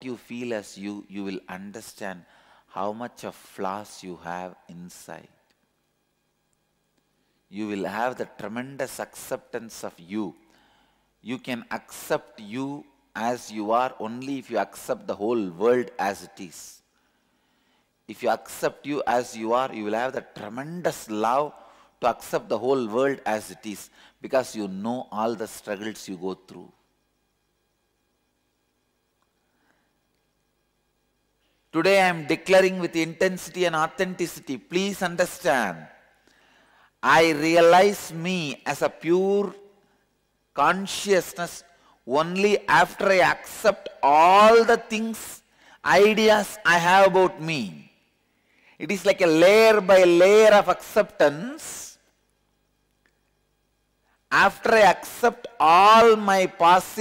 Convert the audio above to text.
you feel as you, you will understand how much of flaws you have inside. You will have the tremendous acceptance of you. You can accept you as you are only if you accept the whole world as it is. If you accept you as you are, you will have the tremendous love to accept the whole world as it is because you know all the struggles you go through. Today I am declaring with intensity and authenticity, please understand, I realize me as a pure consciousness only after I accept all the things, ideas I have about me. It is like a layer by layer of acceptance. After I accept all my past